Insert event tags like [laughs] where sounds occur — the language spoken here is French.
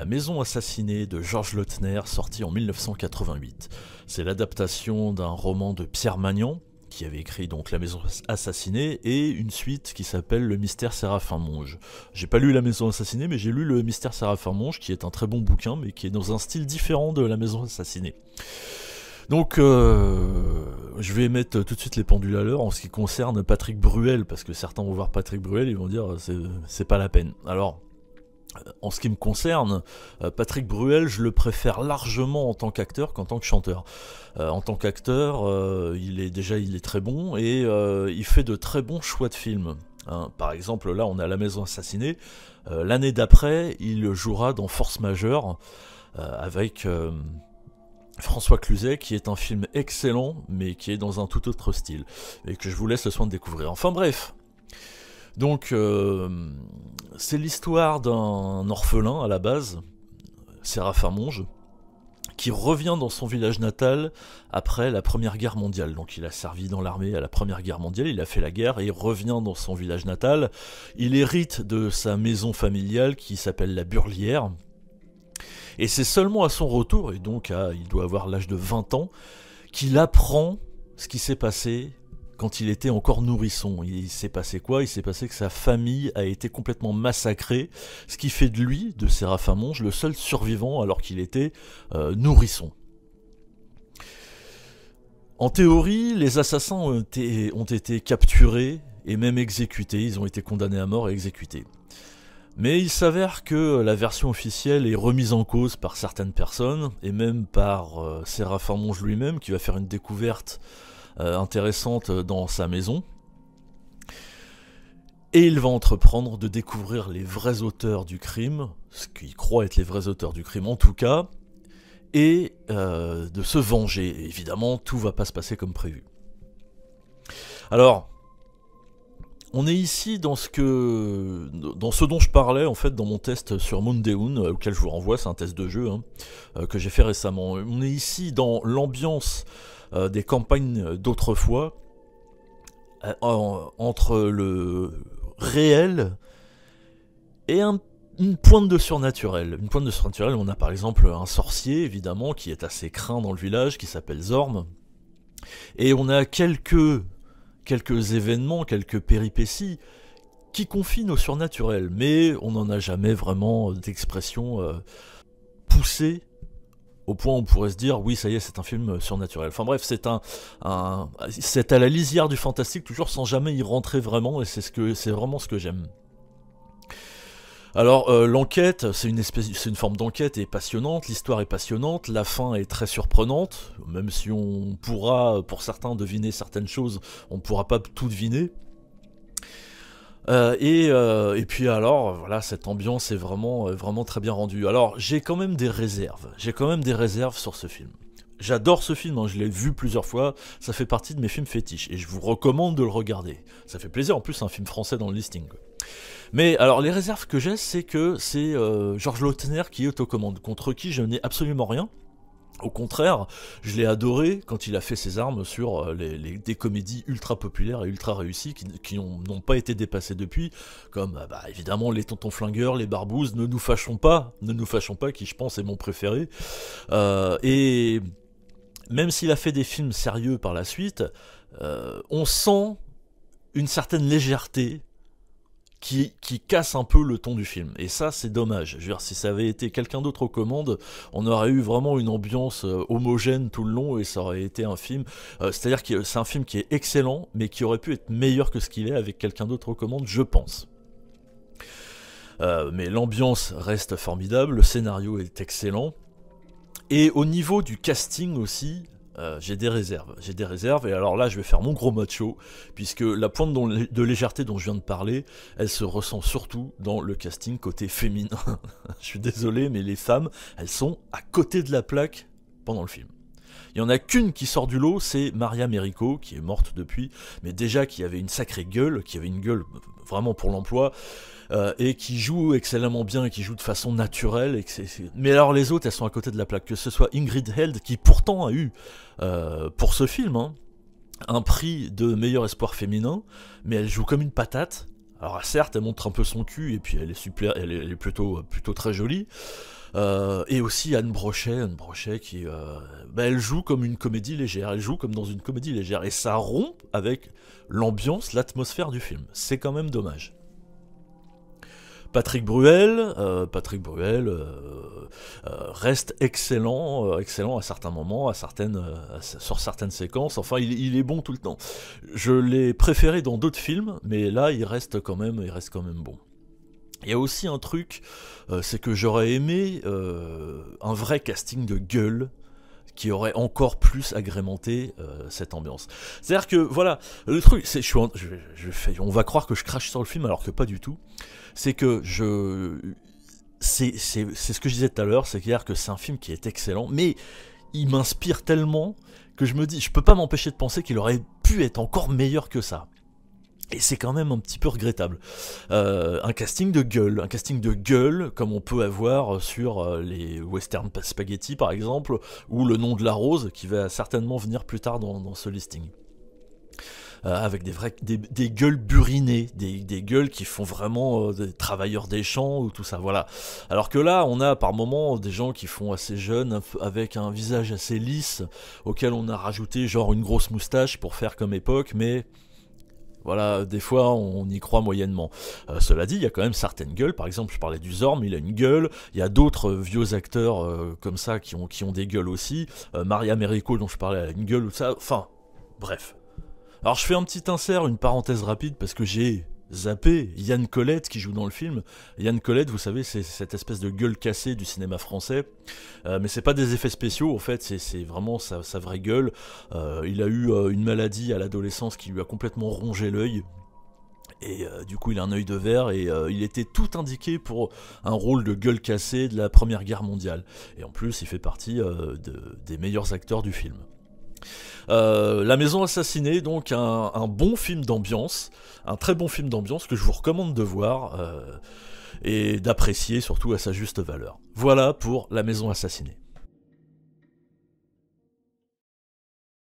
La maison assassinée de Georges Lautner, sorti en 1988. C'est l'adaptation d'un roman de Pierre Magnan, qui avait écrit donc La Maison Assassinée et une suite qui s'appelle Le Mystère Séraphin Monge. J'ai pas lu La Maison Assassinée, mais j'ai lu Le Mystère Séraphin Monge, qui est un très bon bouquin, mais qui est dans un style différent de La Maison Assassinée. Donc, euh, je vais mettre tout de suite les pendules à l'heure en ce qui concerne Patrick Bruel, parce que certains vont voir Patrick Bruel, ils vont dire c'est pas la peine. Alors, euh, en ce qui me concerne, euh, Patrick Bruel, je le préfère largement en tant qu'acteur qu'en tant que chanteur. Euh, en tant qu'acteur, il est déjà il est très bon et il fait de très bons choix de films. Hein. Par exemple, là, on a La Maison Assassinée. L'année d'après, il jouera dans Force Majeure avec François Cluzet, qui est un film excellent, mais qui est dans un tout autre style et que je vous laisse le soin de découvrir. Enfin bref. Donc, euh, c'est l'histoire d'un orphelin à la base, Séraphin Monge, qui revient dans son village natal après la Première Guerre mondiale. Donc il a servi dans l'armée à la Première Guerre mondiale, il a fait la guerre et il revient dans son village natal. Il hérite de sa maison familiale qui s'appelle la Burlière. Et c'est seulement à son retour, et donc il doit avoir l'âge de 20 ans, qu'il apprend ce qui s'est passé quand il était encore nourrisson. Il s'est passé quoi Il s'est passé que sa famille a été complètement massacrée, ce qui fait de lui, de Séraphin Monge, le seul survivant alors qu'il était euh, nourrisson. En théorie, les assassins ont été, capturés et même exécutés. Ils ont été condamnés à mort et exécutés. Mais il s'avère que la version officielle est remise en cause par certaines personnes, et même par euh, Séraphin Monge lui-même, qui va faire une découverte euh, intéressante dans sa maison. Et il va entreprendre de découvrir les vrais auteurs du crime, ce qu'il croit être les vrais auteurs du crime en tout cas, et euh, de se venger. évidemment, tout va pas se passer comme prévu. Alors, on est ici dans ce que, dans ce dont je parlais en fait dans mon test sur Moondown, euh, auquel je vous renvoie, c'est un test de jeu hein, euh, que j'ai fait récemment. On est ici dans l'ambiance euh, des campagnes d'autrefois entre le réel et une pointe de surnaturel. Une pointe de surnaturel, on a par exemple un sorcier évidemment qui est assez craint dans le village, qui s'appelle Zorm, et on a quelques quelques événements, quelques péripéties qui confinent au surnaturel, mais on n'en a jamais vraiment d'expression euh, poussée au point où on pourrait se dire oui ça y est c'est un film surnaturel. Enfin bref c'est un c'est à la lisière du fantastique toujours sans jamais y rentrer vraiment et c'est ce que c'est vraiment ce que j'aime. Alors euh, l'enquête, c'est une espèce, c'est une forme d'enquête et passionnante. L'histoire est passionnante, la fin est très surprenante. Même si on pourra, pour certains, deviner certaines choses, on ne pourra pas tout deviner. Euh, euh, et, puis alors, voilà, cette ambiance est vraiment, vraiment très bien rendue. Alors j'ai quand même des réserves. J'ai quand même des réserves sur ce film. J'adore ce film, hein, je l'ai vu plusieurs fois, ça fait partie de mes films fétiches et je vous recommande de le regarder. Ça fait plaisir en plus un film français dans le listing. Mais alors, les réserves que j'ai, c'est que c'est euh, Georges Lautner qui est aux commandes, contre qui je n'ai absolument rien. Au contraire, je l'ai adoré quand il a fait ses armes sur euh, des comédies ultra populaires et ultra réussies qui, n'ont pas été dépassées depuis, comme ah bah, évidemment les tontons flingueurs, les barbouzes, ne nous fâchons pas, ne nous fâchons pas, qui je pense est mon préféré. Euh, et même s'il a fait des films sérieux par la suite, on sent une certaine légèreté qui, casse un peu le ton du film. Et ça, c'est dommage. Je veux dire, si ça avait été quelqu'un d'autre aux commandes, on aurait eu vraiment une ambiance euh, homogène tout le long et ça aurait été un film. Euh, c'est-à-dire que c'est un film qui est excellent, mais qui aurait pu être meilleur que ce qu'il est avec quelqu'un d'autre aux commandes, je pense. Euh, mais l'ambiance reste formidable, le scénario est excellent. Et au niveau du casting aussi, euh, j'ai des réserves, j'ai des réserves, et alors là je vais faire mon gros macho, puisque la pointe de légèreté dont je viens de parler, elle se ressent surtout dans le casting côté féminin. [laughs] je suis désolé, mais les femmes, elles sont à côté de la plaque pendant le film. Il n'y en a qu'une qui sort du lot, c'est Maria Merico, qui est morte depuis, mais déjà qui avait une sacrée gueule, qui avait une gueule vraiment pour l'emploi, euh, et qui joue excellemment bien, et qui joue de façon naturelle. Mais alors les autres, elles sont à côté de la plaque. Que ce soit Ingrid Held, qui pourtant a eu, euh, pour ce film, hein, un prix de meilleur espoir féminin, mais elle joue comme une patate. Alors certes, elle montre un peu son cul, et puis elle est, super, plutôt, plutôt très jolie. Euh, et aussi Anne Brochet, Anne Brochet qui, euh, bah, elle joue comme une comédie légère, elle joue comme dans une comédie légère, et ça rompt avec l'ambiance, l'atmosphère du film. C'est quand même dommage. Patrick Bruel, euh, Patrick Bruel reste excellent, excellent à certains moments, à certaines, sur certaines séquences. Enfin, il, est bon tout le temps. Je l'ai préféré dans d'autres films, mais là, il reste quand même, il reste quand même bon. Il y a aussi un truc, euh, c'est que j'aurais aimé euh, un vrai casting de gueule qui aurait encore plus agrémenté euh, cette ambiance. C'est-à-dire que voilà, le truc, c'est on va croire que je crache sur le film alors que pas du tout. C'est que je c'est ce que je disais tout à l'heure, c'est-à-dire que c'est un film qui est excellent, mais il m'inspire tellement que je me dis, je peux pas m'empêcher de penser qu'il aurait pu être encore meilleur que ça. Et c'est quand même un petit peu regrettable. Euh, un casting de gueule, un casting de gueule comme on peut avoir sur euh, les western spaghetti par exemple, ou le nom de la rose qui va certainement venir plus tard dans, ce listing. Euh, avec des, vrais, des, gueules burinées, des, gueules qui font vraiment des travailleurs des champs ou tout ça, voilà. Alors que là, on a par moments des gens qui font assez jeunes, avec un visage assez lisse, auquel on a rajouté genre une grosse moustache pour faire comme époque, mais voilà, des fois on y croit moyennement. Euh, cela dit, il y a quand même certaines gueules, par exemple je parlais du Zorm, il a une gueule, il y a d'autres euh, vieux acteurs euh, comme ça qui ont, qui ont des gueules aussi, Maria Merico dont je parlais a une gueule ou ça, enfin, bref. Alors je fais un petit insert, une parenthèse rapide, parce que j'ai Zappé, Yann Colette qui joue dans le film. Yann Colette, vous savez, c'est cette espèce de gueule cassée du cinéma français, Mais euh, mais c'est pas des effets spéciaux en fait, c'est vraiment sa, vraie gueule. Euh, il a eu euh, une maladie à l'adolescence qui lui a complètement rongé l'œil. Et du coup, il a un œil de verre et il était tout indiqué pour un rôle de gueule cassée de la Première Guerre mondiale. Et en plus, il fait partie des meilleurs acteurs du film. Euh, La Maison Assassinée, donc un, bon film d'ambiance, un très bon film d'ambiance que je vous recommande de voir euh, et d'apprécier surtout à sa juste valeur. Voilà pour La Maison Assassinée.